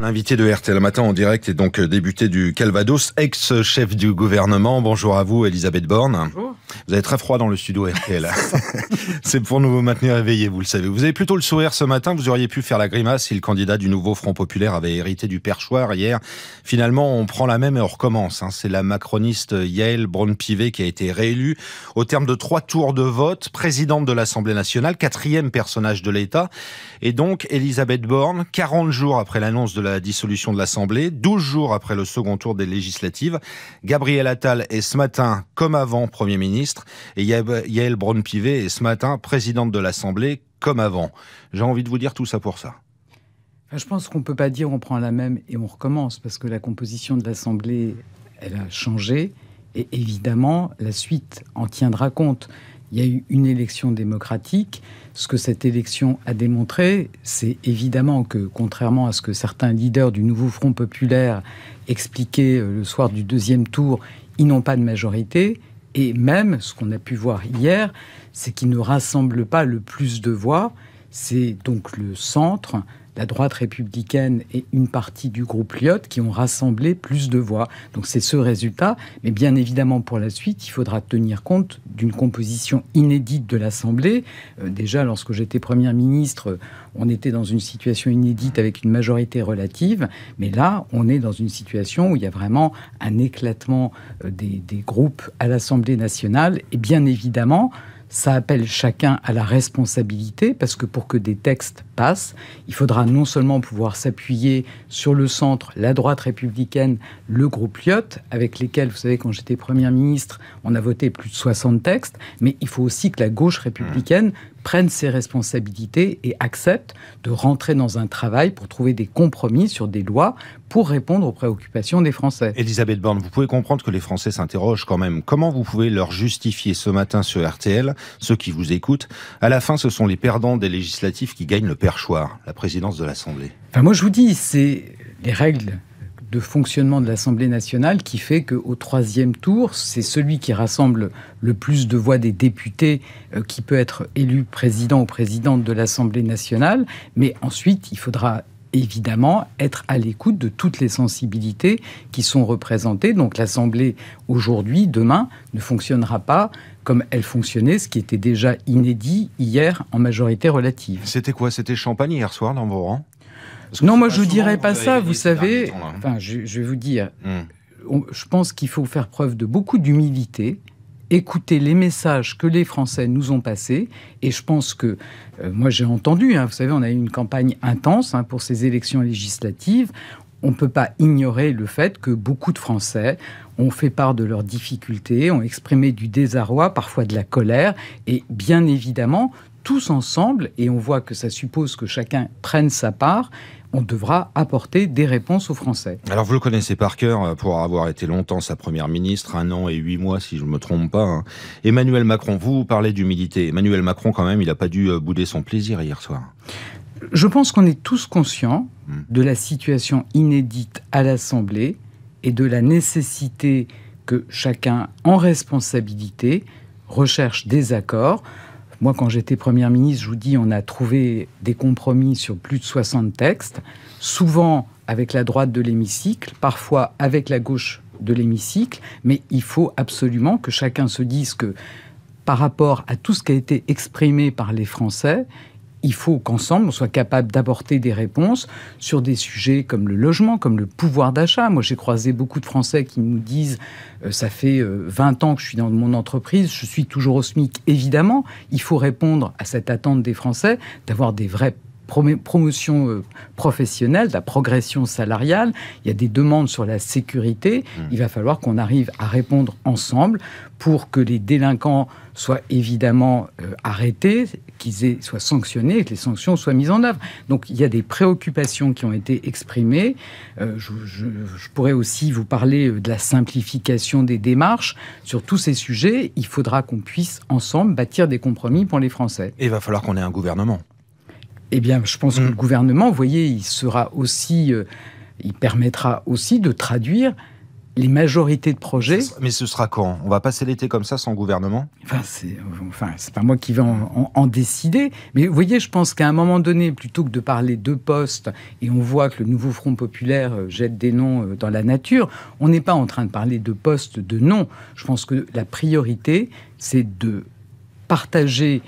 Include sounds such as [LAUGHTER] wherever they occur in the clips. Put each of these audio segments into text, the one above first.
L'invité de RTL Matin en direct est donc débuté du Calvados, ex-chef du gouvernement. Bonjour à vous, Elisabeth Borne. Vous avez très froid dans le studio RTL. [LAUGHS] C'est pour nous maintenir éveillés, vous le savez. Vous avez plutôt le sourire ce matin, vous auriez pu faire la grimace si le candidat du nouveau Front Populaire avait hérité du perchoir hier. Finalement, on prend la même et on recommence. Hein. C'est la macroniste Yael Braun-Pivet qui a été réélue au terme de trois tours de vote, présidente de l'Assemblée nationale, quatrième personnage de l'État. Et donc, Elisabeth Borne, 40 jours après l'annonce de la dissolution de l'Assemblée, 12 jours après le second tour des législatives, Gabriel Attal est ce matin, comme avant, Premier ministre ministre, et Yael Braun-Pivet est ce matin présidente de l'Assemblée, comme avant. J'ai envie de vous dire tout ça pour ça. Je pense qu'on ne peut pas dire on prend la même et on recommence, parce que la composition de l'Assemblée, elle a changé, et évidemment, la suite en tiendra compte. Il y a eu une élection démocratique. Ce que cette élection a démontré, c'est évidemment que, contrairement à ce que certains leaders du nouveau Front populaire expliquaient euh, le soir du deuxième tour, ils n'ont pas de majorité. Et même, ce qu'on a pu voir hier, c'est qu'il ne rassemble pas le plus de voix. C'est donc le centre, la droite républicaine et une partie du groupe Lyotte qui ont rassemblé plus de voix. Donc c'est ce résultat. Mais bien évidemment, pour la suite, il faudra tenir compte d'une composition inédite de l'Assemblée. Euh, déjà, lorsque j'étais Premier ministre, on était dans une situation inédite avec une majorité relative. Mais là, on est dans une situation où il y a vraiment un éclatement euh, des groupes à l'Assemblée nationale. Et bien évidemment, ça appelle chacun à la responsabilité, parce que pour que des textes passent, il faudra non seulement pouvoir s'appuyer sur le centre, la droite républicaine, le groupe Lyotte, avec lesquels, vous savez, quand j'étais Premier ministre, on a voté plus de 60 textes, mais il faut aussi que la gauche mmh. républicaine prennent ses responsabilités et acceptent de rentrer dans un travail pour trouver des compromis sur des lois pour répondre aux préoccupations des Français. Elisabeth Borne, vous pouvez comprendre que les Français s'interrogent quand même. Comment vous pouvez leur justifier ce matin sur RTL, ceux qui vous écoutent, à la fin ce sont les perdants des législatives qui gagnent le perchoir, la présidence de l'Assemblée Enfin moi je vous dis, c'est les règles de fonctionnement de l'Assemblée nationale qui fait que qu'au troisième tour, c'est celui qui rassemble le plus de voix des députés euh, qui peut être élu président ou présidente de l'Assemblée nationale. Mais ensuite, il faudra évidemment être à l'écoute de toutes les sensibilités qui sont représentées. Donc l'Assemblée aujourd'hui, demain, ne fonctionnera pas comme elle fonctionnait, ce qui était déjà inédit hier en majorité relative. C'était quoi C'était champagne hier soir dans vos rangs non, moi je ne dirais pas ça, vous savez. enfin, je, vais vous dire, hmm. je pense qu'il faut faire preuve de beaucoup d'humilité écouter les messages que les Français nous ont passés. Et je pense que, euh, moi j'ai entendu, hein, vous savez, on a eu une campagne intense hein, pour ces élections législatives. On ne peut pas ignorer le fait que beaucoup de Français ont fait part de leurs difficultés, ont exprimé du désarroi, parfois de la colère. Et bien évidemment, tous ensemble, et on voit que ça suppose que chacun prenne sa part, on devra apporter des réponses aux Français. Alors vous le connaissez par cœur euh, pour avoir été longtemps sa première ministre, un an et huit mois si je ne me trompe pas. Hein. Emmanuel Macron, vous parlez d'humilité. Emmanuel Macron quand même, il n'a pas dû euh, bouder son plaisir hier soir. Je pense qu'on est tous conscients hmm. de la situation inédite à l'Assemblée et de la nécessité que chacun en responsabilité recherche des accords moi, quand j'étais Première ministre, je vous dis, on a trouvé des compromis sur plus de 60 textes, souvent avec la droite de l'hémicycle, parfois avec la gauche de l'hémicycle, mais il faut absolument que chacun se dise que par rapport à tout ce qui a été exprimé par les Français, il faut qu'ensemble, on soit capable d'apporter des réponses sur des sujets comme le logement, comme le pouvoir d'achat. Moi, j'ai croisé beaucoup de Français qui nous disent euh, ça fait 20 euh, ans que je suis dans mon entreprise, je suis toujours au SMIC. Évidemment, il faut répondre à cette attente des Français d'avoir des vrais promotion euh, professionnelle, la progression salariale, il y a des demandes sur la sécurité. Hmm. Il va falloir qu'on arrive à répondre ensemble pour que les délinquants soient évidemment euh, arrêtés, qu'ils soient sanctionnés que les sanctions soient mises en œuvre. Donc il y a des préoccupations qui ont été exprimées. Euh, je, je, pourrais aussi vous parler de la simplification des démarches. Sur tous ces sujets, il faudra qu'on puisse ensemble bâtir des compromis pour les Français. Et il va falloir qu'on ait un gouvernement. Eh bien, je pense que le mm. gouvernement, vous voyez, il sera aussi, euh, il permettra aussi de traduire les majorités de projets. Mais ce sera quand On va passer l'été comme ça sans gouvernement Enfin, c'est enfin, pas moi qui vais en, en, décider. Mais vous voyez, je pense qu'à un moment donné, plutôt que de parler de postes, et on voit que le nouveau Front populaire euh, jette des noms euh, dans la nature, on n'est pas en train de parler de postes, de noms. Je pense que la priorité, c'est de partager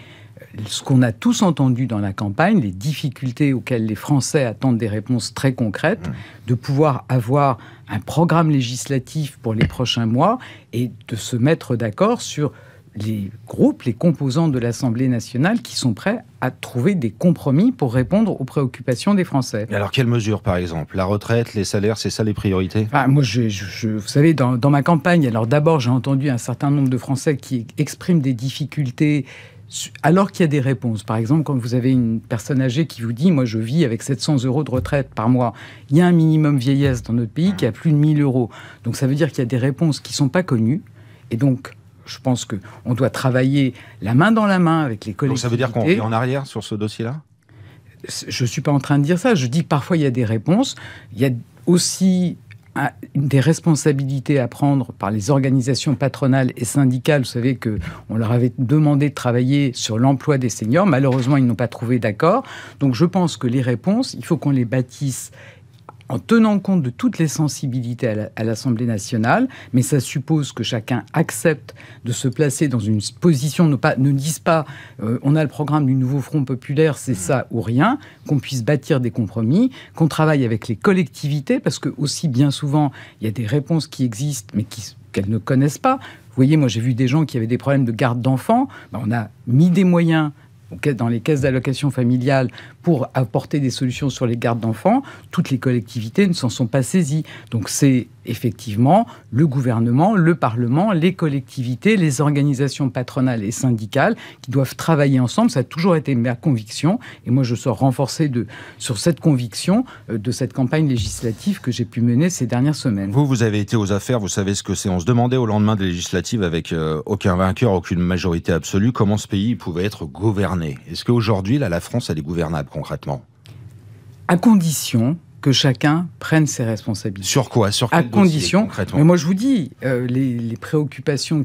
ce qu'on a tous entendu dans la campagne, les difficultés auxquelles les Français attendent des réponses très concrètes, mmh. de pouvoir avoir un programme législatif pour les prochains mois et de se mettre d'accord sur les groupes, les composants de l'Assemblée nationale qui sont prêts à trouver des compromis pour répondre aux préoccupations des Français. alors, quelles mesures, par exemple La retraite, les salaires, c'est ça les priorités Moi, je, vous savez, dans, dans ma campagne, alors d'abord, j'ai entendu un certain nombre de Français qui expriment des difficultés alors qu'il y a des réponses. Par exemple, quand vous avez une personne âgée qui vous dit Moi, je vis avec 700 euros de retraite par mois, il y a un minimum vieillesse dans notre pays qui a plus de 1000 euros. Donc, ça veut dire qu'il y a des réponses qui ne sont pas connues. Et donc, je pense qu'on doit travailler la main dans la main avec les collègues Donc, ça veut dire qu'on est en arrière sur ce dossier-là Je ne suis pas en train de dire ça. Je dis que parfois, il y a des réponses. Il y a aussi des responsabilités à prendre par les organisations patronales et syndicales. Vous savez que on leur avait demandé de travailler sur l'emploi des seniors. Malheureusement, ils n'ont pas trouvé d'accord. Donc, je pense que les réponses, il faut qu'on les bâtisse en tenant compte de toutes les sensibilités à l'Assemblée nationale, mais ça suppose que chacun accepte de se placer dans une position, ne, disent pas euh, on a le programme du nouveau Front populaire, c'est ça ou rien, qu'on puisse bâtir des compromis, qu'on travaille avec les collectivités, parce que aussi bien souvent, il y a des réponses qui existent, mais qu'elles ne connaissent pas. Vous voyez, moi j'ai vu des gens qui avaient des problèmes de garde d'enfants, ben, on a mis des moyens dans les caisses d'allocation familiale pour apporter des solutions sur les gardes d'enfants, toutes les collectivités ne s'en sont pas saisies. Donc c'est effectivement le gouvernement, le Parlement, les collectivités, les organisations patronales et syndicales qui doivent travailler ensemble. Ça a toujours été ma conviction et moi je sors renforcé de, sur cette conviction euh, de cette campagne législative que j'ai pu mener ces dernières semaines. Vous, vous avez été aux affaires, vous savez ce que c'est. On se demandait au lendemain des législatives avec euh, aucun vainqueur, aucune majorité absolue, comment ce pays pouvait être gouverné. Est-ce qu'aujourd'hui, là, la France, elle est gouvernable concrètement À condition que chacun prenne ses responsabilités. Sur quoi Sur À condition. mais moi, je vous dis, euh, les, préoccupations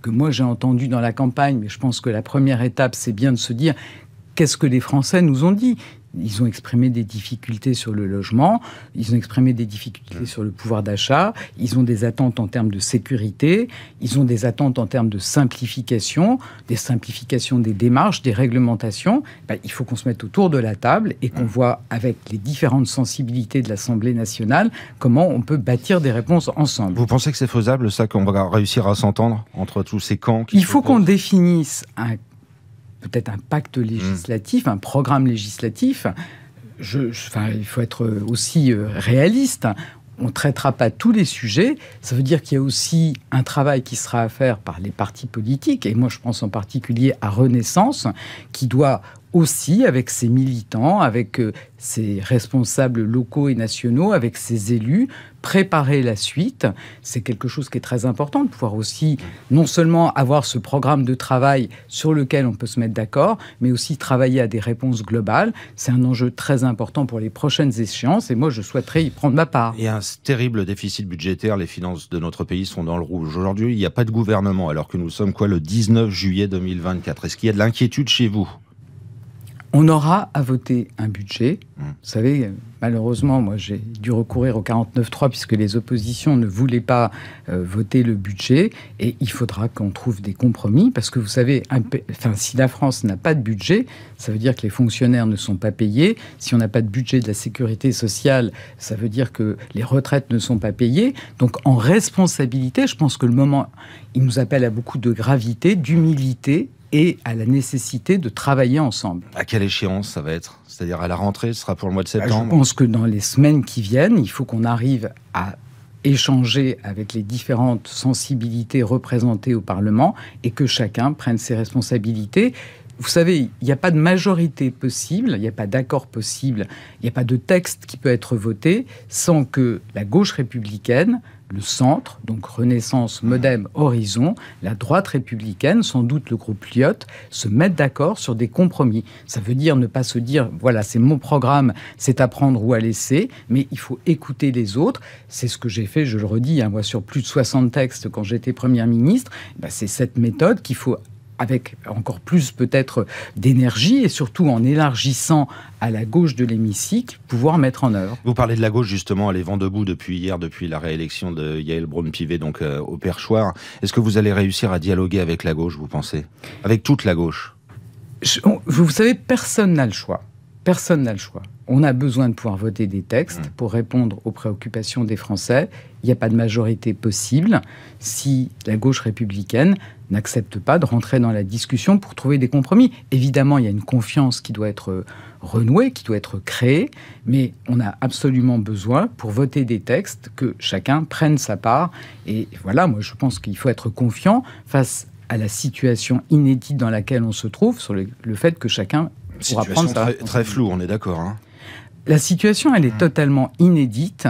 que moi j'ai entendues dans la campagne, mais je pense que la première étape, c'est bien de se dire qu'est-ce que les Français nous ont dit ils ont exprimé des difficultés sur le logement, ils ont exprimé des difficultés sur le pouvoir d'achat, ils ont des attentes en termes de sécurité, ils ont des attentes en termes de simplification, des simplifications des démarches, des réglementations. Bah, il faut qu'on se mette autour de la table et qu'on voit avec les différentes sensibilités de l'Assemblée nationale comment on peut bâtir des réponses ensemble. Vous pensez que c'est faisable ça, qu'on va réussir à s'entendre entre tous ces camps Il faut qu'on définisse un peut-être un pacte hmm. législatif, un programme législatif. Je, il faut être euh, aussi euh, réaliste. On ne traitera pas tous les sujets. Ça veut dire qu'il y a aussi un travail qui sera à faire par les partis politiques. Et moi, je pense en particulier à Renaissance, qui doit aussi avec ses militants, avec euh, ses responsables locaux et nationaux, avec ses élus, préparer la suite. C'est quelque chose qui est très important de pouvoir aussi non seulement avoir ce programme de travail sur lequel on peut se mettre d'accord, mais aussi travailler à des réponses globales. C'est un enjeu très important pour les prochaines échéances et moi je souhaiterais y prendre ma part. Il y a un terrible déficit budgétaire, les finances de notre pays sont dans le rouge. Aujourd'hui, il n'y a pas de gouvernement alors que nous sommes quoi le 19 juillet 2024. Est-ce qu'il y a de l'inquiétude chez vous on aura à voter un budget. Mmh. Vous savez, malheureusement, moi j'ai dû recourir au 49-3 puisque les oppositions ne voulaient pas euh, voter le budget. Et il faudra qu'on trouve des compromis parce que vous savez, enfin, si la France n'a pas de budget, ça veut dire que les fonctionnaires ne sont pas payés. Si on n'a pas de budget de la sécurité sociale, ça veut dire que les retraites ne sont pas payées. Donc en responsabilité, je pense que le moment, il nous appelle à beaucoup de gravité, d'humilité et à la nécessité de travailler ensemble. À quelle échéance ça va être C'est-à-dire à la rentrée, ce sera pour le mois de bah, septembre Je pense que dans les semaines qui viennent, il faut qu'on arrive à échanger avec les différentes sensibilités représentées au Parlement et que chacun prenne ses responsabilités. Vous savez, il n'y a pas de majorité possible, il n'y a pas d'accord possible, il n'y a pas de texte qui peut être voté sans que la gauche républicaine le centre, donc Renaissance, Modem, Horizon, la droite républicaine, sans doute le groupe Lyotte, se mettent d'accord sur des compromis. Ça veut dire ne pas se dire, voilà, c'est mon programme, c'est à prendre ou à laisser, mais il faut écouter les autres. C'est ce que j'ai fait, je le redis, hein, moi, sur plus de 60 textes quand j'étais Premier ministre. Bah, c'est cette méthode qu'il faut avec encore plus peut-être d'énergie et surtout en élargissant à la gauche de l'hémicycle, pouvoir mettre en œuvre. Vous parlez de la gauche justement, elle est vent debout depuis hier, depuis la réélection de Yael Braun-Pivet donc euh, au perchoir. Est-ce que vous allez réussir à dialoguer avec la gauche, vous pensez Avec toute la gauche Vous savez, personne n'a le choix. Personne n'a le choix. On a besoin de pouvoir voter des textes mmh. pour répondre aux préoccupations des Français. Il n'y a pas de majorité possible si la gauche républicaine n'accepte pas de rentrer dans la discussion pour trouver des compromis. Évidemment, il y a une confiance qui doit être euh, renouée, qui doit être créée, mais on a absolument besoin, pour voter des textes, que chacun prenne sa part. Et voilà, moi je pense qu'il faut être confiant face à la situation inédite dans laquelle on se trouve, sur le, fait que chacun pour apprendre très, ça. Très flou, on est d'accord. Hein. La situation, elle est mmh. totalement inédite,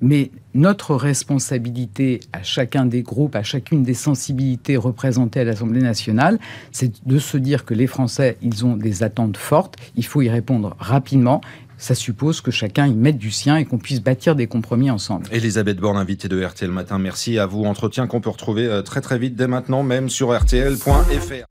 mais notre responsabilité à chacun des groupes, à chacune des sensibilités représentées à l'Assemblée nationale, c'est de se dire que les Français, ils ont des attentes fortes, il faut y répondre rapidement. Ça suppose que chacun y mette du sien et qu'on puisse bâtir des compromis ensemble. Elisabeth Borne, invitée de RTL Matin, merci à vous. Entretien qu'on peut retrouver euh, très très vite dès maintenant, même sur rtl.fr.